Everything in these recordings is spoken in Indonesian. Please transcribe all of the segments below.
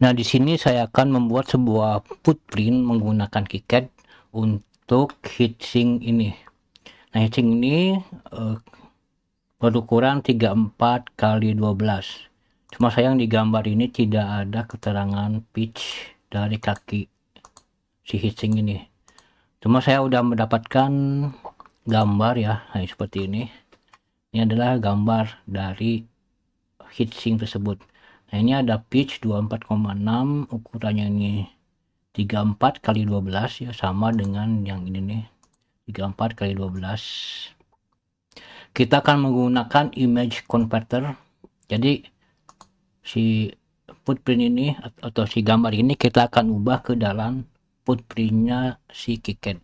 Nah, di sini saya akan membuat sebuah footprint menggunakan KiCad untuk heatsink ini. Nah, heatsink ini uh, berukuran 34 kali 12. Cuma sayang di gambar ini tidak ada keterangan pitch dari kaki si heatsink ini. Cuma saya sudah mendapatkan gambar ya, nah, seperti ini. Ini adalah gambar dari heatsink tersebut nah ini ada pitch 24,6 ukurannya ini 34 kali 12 ya sama dengan yang ini nih 34 kali 12 kita akan menggunakan image converter jadi si footprint ini atau si gambar ini kita akan ubah ke dalam footprintnya si kiket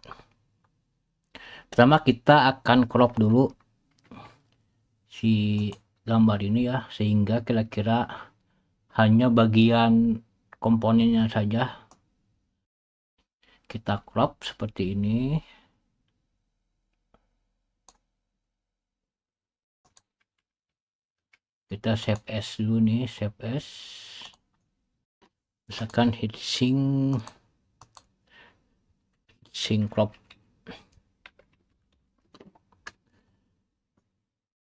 pertama kita akan crop dulu si gambar ini ya sehingga kira-kira hanya bagian komponennya saja kita crop seperti ini kita save as dulu nih save as misalkan hit sync crop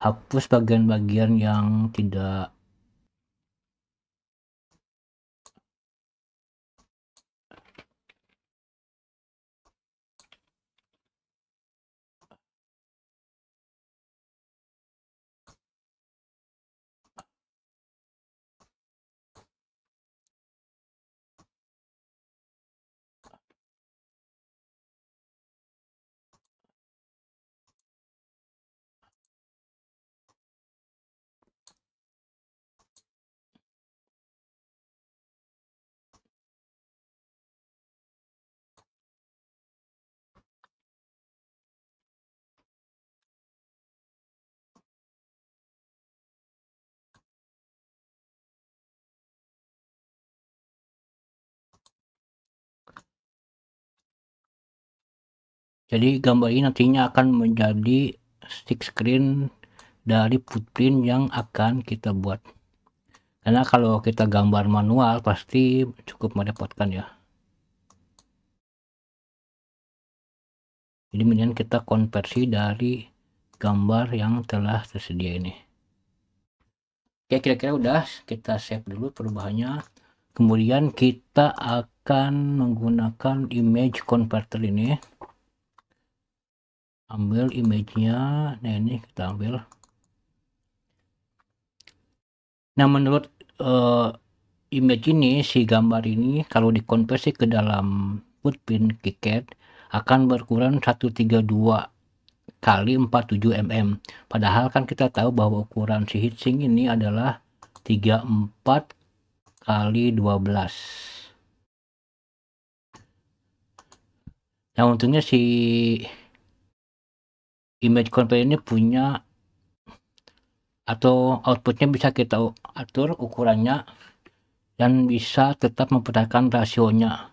hapus bagian-bagian yang tidak jadi gambar ini nantinya akan menjadi stick screen dari footprint yang akan kita buat karena kalau kita gambar manual pasti cukup merepotkan ya jadi kemudian kita konversi dari gambar yang telah tersedia ini oke kira-kira udah kita save dulu perubahannya kemudian kita akan menggunakan image converter ini ambil image-nya nah ini kita ambil nah menurut uh, image ini si gambar ini kalau dikonversi ke dalam footprint KiCad akan berukuran 132 kali 47 mm padahal kan kita tahu bahwa ukuran si heatsink ini adalah 34 kali 12 Nah untungnya si image control ini punya atau outputnya bisa kita atur ukurannya dan bisa tetap mempertahankan rasionya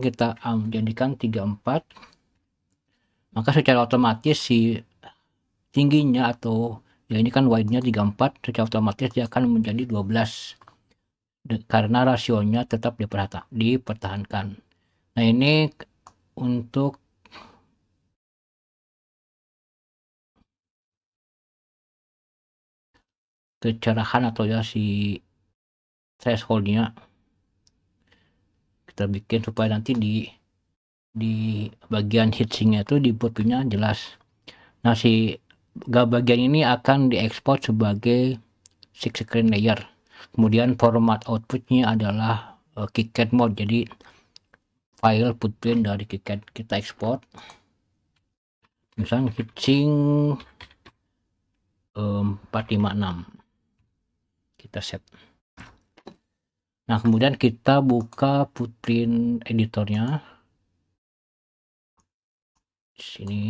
kita um, jadikan 34 maka secara otomatis si tingginya atau ya ini kan wide nya 34 secara otomatis dia akan menjadi 12 De, karena rasionya tetap dipertahankan nah ini untuk kecerahan atau ya si thresholdnya kita bikin supaya nanti di di bagian heatsinknya itu di punya jelas nah si bagian ini akan diekspor sebagai six screen layer kemudian format outputnya adalah uh, eh, KiCad mode jadi file footprint dari KiCad kita ekspor misalnya heatsink um, eh, 456 dataset nah kemudian kita buka footprint editornya di sini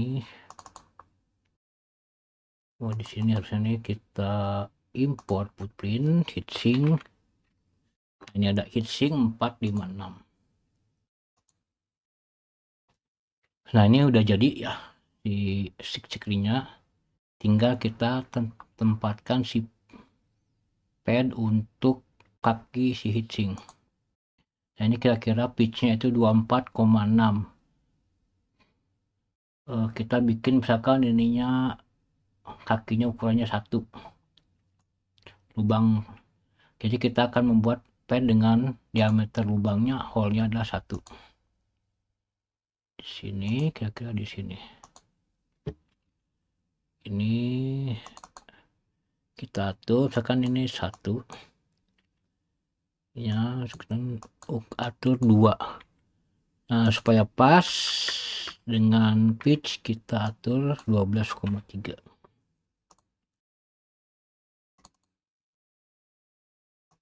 oh di sini harusnya nih kita import footprint heatsink ini ada heatsink 456 Nah ini udah jadi ya di stick screen-nya. tinggal kita tempatkan si pad untuk kaki si Hitching nah ini kira-kira pitchnya itu 24,6 uh, eh, kita bikin misalkan ininya kakinya ukurannya satu lubang jadi kita akan membuat pad dengan diameter lubangnya hole-nya adalah satu di sini kira-kira di sini ini kita atur misalkan ini satu ya sekarang atur dua nah supaya pas dengan pitch kita atur 12,3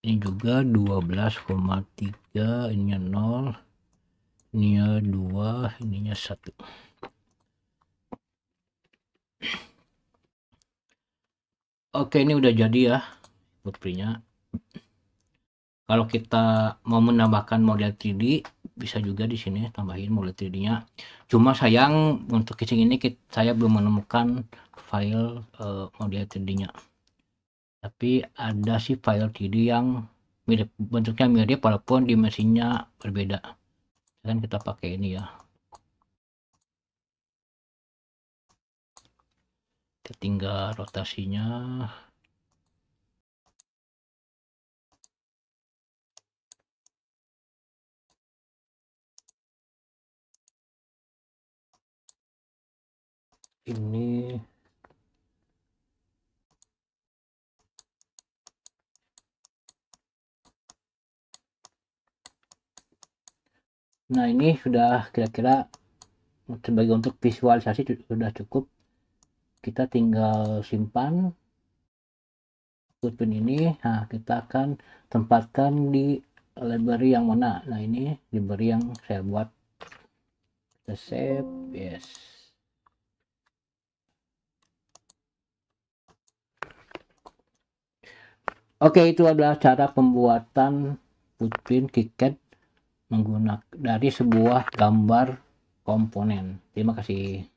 ini juga 12,3 ini 0 ini 2 ininya 1 Oke ini udah jadi ya footprintnya kalau kita mau menambahkan model 3D bisa juga di sini tambahin model 3D nya cuma sayang untuk casing ini kita, saya belum menemukan file uh, model 3D nya tapi ada sih file 3D yang mirip bentuknya mirip walaupun dimensinya berbeda Dan kita pakai ini ya kita tinggal rotasinya ini Nah ini sudah kira-kira sebagai untuk visualisasi sudah cukup kita tinggal simpan footprint ini nah kita akan tempatkan di library yang mana nah ini library yang saya buat kita save yes oke itu adalah cara pembuatan footprint KiCad menggunakan dari sebuah gambar komponen terima kasih